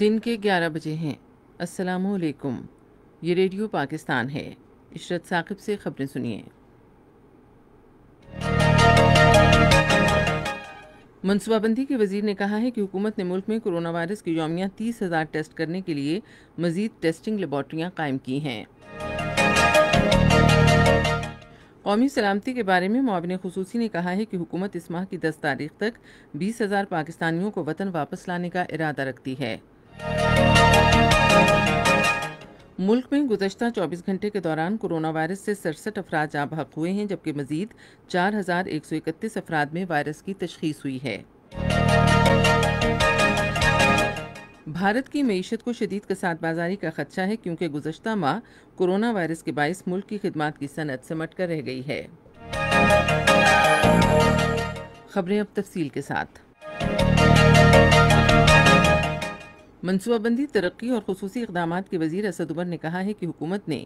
दिन के 11 बजे हैं अस्सलाम वालेकुम ये रेडियो पाकिस्तान है इशरत साकिब से खबरें सुनिए मनसूबाबंदी के वजीर ने कहा है कि हुकूमत ने मुल्क में कोरोना वायरस की योमिया तीस हज़ार टेस्ट करने के लिए मजीद टेस्टिंग लेबॉर्ट्रियाँ कायम की हैं कौमी सलामती के बारे में माबिन खसूसी ने कहा है कि हुकूमत इस माह की दस तारीख तक बीस हज़ार पाकिस्तानियों को वतन वापस लाने का इरादा रखती है मुल्क में गुजशत 24 घंटे के दौरान कोरोना वायरस से सड़सठ अफराज आबहक हुए हैं जबकि मजीद चार हजार एक सौ इकतीस अफराद में वायरस की तशखीस हुई है भारत की मीशत को शदीद कसात बाजारी का खदशा है क्योंकि गुजशत माह कोरोना वायरस के बायस मुल्क की खिदमत की सनत सिमट कर रह गई है खबरें अब तफसील के साथ मनसूबाबंदी तरक्की और खसूस इकदाम के वजीर असद उमर ने कहा है कि हुकूमत ने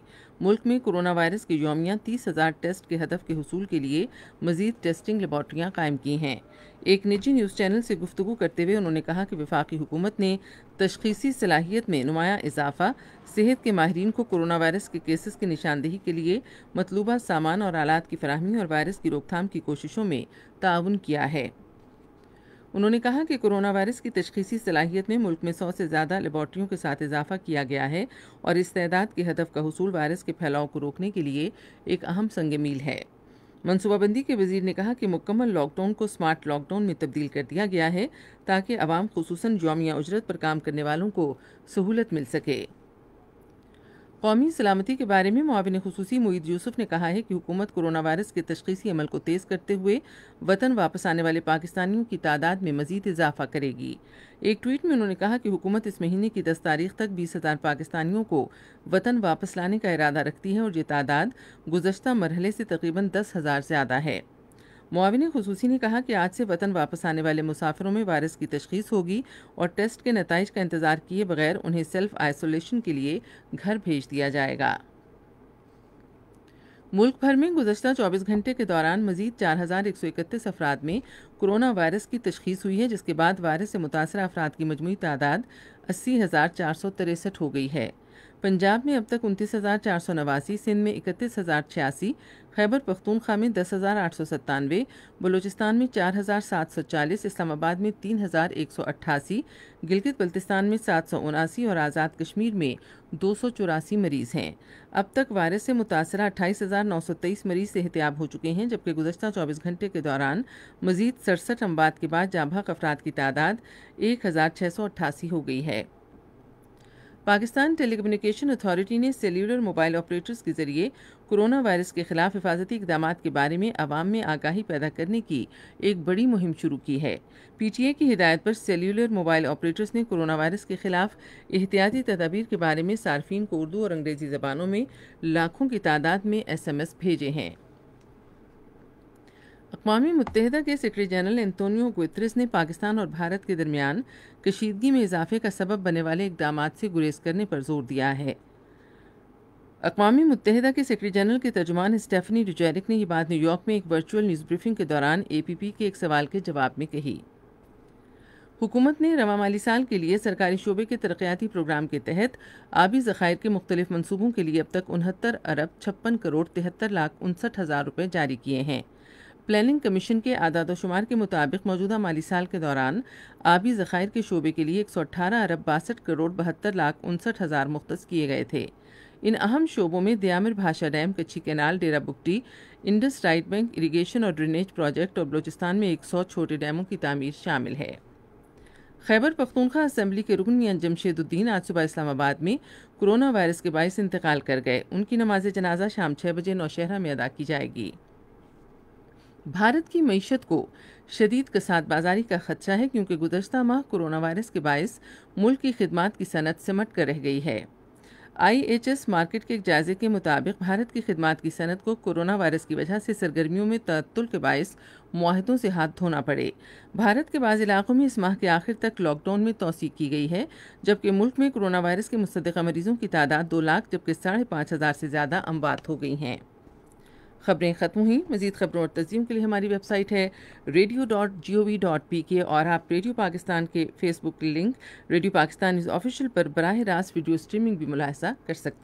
मुल्क में कोरोना वायरस के योमिया तीस हज़ार टेस्ट के हदफ के हसूल के लिए मजीद टेस्टिंग लेबॉट्रियाँ कायम की हैं एक निजी न्यूज़ चैनल से गुफ्तु करते हुए उन्होंने कहा कि वफाकी हुकूमत ने तशखीसी सलाहियत में नुमाया इजाफा सेहत के माहरीन को कोरोना वायरस के केसेस की निशानदेही के लिए मतलूबा सामान और आलात की फरहमी और वायरस की रोकथाम की कोशिशों में ताउन किया है उन्होंने कहा कि कोरोना वायरस की तशखीसी सलाहियत में मुल्क में सौ से ज़्यादा लेबॉर्ट्रियों के साथ इजाफा किया गया है और इस तैदाद के हदफ का हसूल वायरस के फैलाव को रोकने के लिए एक अहम संग मील है मनसूबाबंदी के वजीर ने कहा कि मुकम्मल लॉकडाउन को स्मार्ट लॉकडाउन में तब्दील कर दिया गया है ताकि आवाम खसूस योमिया उजरत पर काम करने वालों को सहूलत मिल सके कौमी सलामती के बारे में मुआवन खसूसी मुईद यूसुफ ने कहा है कि हुकूमत कोरोना वायरस के तशखीसी अमल को तेज़ करते हुए वतन वापस आने वाले पाकिस्तानियों की तादाद में मजीद इजाफा करेगी एक ट्वीट में उन्होंने कहा कि हुकूमत इस महीने की दस तारीख तक बीस हज़ार पाकिस्तानियों को वतन वापस लाने का इरादा रखती है और ये तादाद गुजशत मरहले से तकरीबन दस हज़ार ज़्यादा है मुआविन खसूसी ने कहा कि आज से वतन वापस आने वाले मुसाफिरों में वायरस की तशखीस होगी और टेस्ट के नतज का इंतजार किए बगैर उन्हें सेल्फ आइसोलेशन के लिए घर भेज दिया जाएगा मुल्क भर में गुजशत 24 घंटे के दौरान मजीद चार हज़ार एक सौ इकतीस अफराद में कोरोना वायरस की तशखीस हुई है जिसके बाद वायरस से मुतासर अफराद की मजमू तादाद अस्सी हज़ार चार सौ तिरसठ हो गई है पंजाब में अब तक उनतीस हज़ार चार सौ नवासी सिंध में इकतीस हज़ार छियासी खैबर पख्तूनख्वा में दस हज़ार आठ सौ सत्तानवे बलूचिस्तान में चार हज़ार सात सौ चालीस इस्लामाबाद में तीन हज़ार एक सौ अट्ठासी गिलगित बल्तिस्तान में सात सौ उनासी और आज़ाद कश्मीर में दो सौ चौरासी मरीज़ हैं अब तक वायरस से मुतासर अट्ठाईस हज़ार नौ सौ तेईस मरीज़ सेहतियाब हो चुके हैं जबकि गुजशत चौबीस घंटे के दौरान मजीद सड़सठ अमवात के बाद जाभा अफराद की तादाद एक हज़ार छः सौ अट्ठासी हो गई है पाकिस्तान टेलीकम्युनिकेशन अथॉरिटी ने सेल्यूलर मोबाइल ऑपरेटर्स के जरिए कोरोना वायरस के खिलाफ हिफाजती इकदाम के बारे में आवाम में आगाही पैदा करने की एक बड़ी मुहिम शुरू की है पीटीए की हिदायत पर सेल्यूलर मोबाइल ऑपरेटर्स ने कोरोना वायरस के खिलाफ एहतियाती तदाबीर के बारे में सार्फिन को उर्दू और अंग्रेजी जबानों में लाखों की तादाद में एसएमएस भेजे हैं अकवा मुतहदा के सेक्रटरी जनरल एंतोनियो गुतरस ने पाकिस्तान और भारत के दरमियान कशीदगी में इजाफे का सबब बनने वाले इकदाम से गुरेज करने पर जोर दिया है अकवा मुतहदा के सेक्रटरी जनरल के तर्जमान स्टेफनी डुजैरिक ने यह बात न्यूयॉर्क में एक वर्चुअल न्यूज़ ब्रीफिंग के दौरान ए पी पी के एक सवाल के जवाब में कही हुकूमत ने रवा माली साल के लिए सरकारी शोबे के तरक्याती प्रोग्राम के तहत आबी ज़खायर के मुख्तलिफ मनसूबों के लिए अब तक उनहत्तर अरब छप्पन करोड़ तिहत्तर लाख उनसठ हज़ार रुपये जारी किए हैं प्लानिंग कमीशन के आदाद शुमार के मुताबिक मौजूदा माली साल के दौरान आबी ज़खायर के शोबे के लिए एक सौ अठारह अरब बासठ करोड़ बहत्तर लाख उनसठ हज़ार मुख्त किए गए थे इन अहम शोबों में दयामिर Bhasha dam Kachhi canal Dera Bugti Indus right bank irrigation और ड्रेनेज प्रोजेक्ट और बलोचिस्तान में एक सौ छोटे डैमों की तमीर शामिल है खैबर पख्तूनखा असम्बली के रुकन मियाँ जमशेदुद्दीन आज सुबह इस्लामाबाद में कोरोना वायरस के बायस इंतकाल कर गए उनकी नमाज जनाजा शाम छह बजे नौशहरा में अदा की जाएगी भारत की मीशत को शदीद कसाद बाजारी का खदशा है क्योंकि गुजशत माह कोरोना वायरस के बायस मुल्क की खदमात की सनत सिमट कर रह गई है आई एच एस मार्केट के एक जायजे के मुताबिक भारत की खदमात की सनत को कोरोना वायरस की वजह से सरगर्मियों में तत्ल के बायस माहदों से हाथ धोना पड़े भारत के बाद इलाकों में इस माह के आखिर तक लॉकडाउन में तोसी की गई है जबकि मुल्क में कोरोना वायरस के मुस्तक मरीजों की तादाद दो लाख जबकि साढ़े पाँच हज़ार से ज़्यादा अमवात हो गई हैं खबरें ख़त्म हुई मजीद खबरों और तजीम के लिए हमारी वेबसाइट है radio dot G O V dot P K और आप रेडियो पाकिस्तान के फेसबुक लिंक रेडियो पाकिस्तान इस ऑफिशियल पर बरह रास्त वीडियो स्ट्रीमिंग भी मुलाहसा कर सकते हैं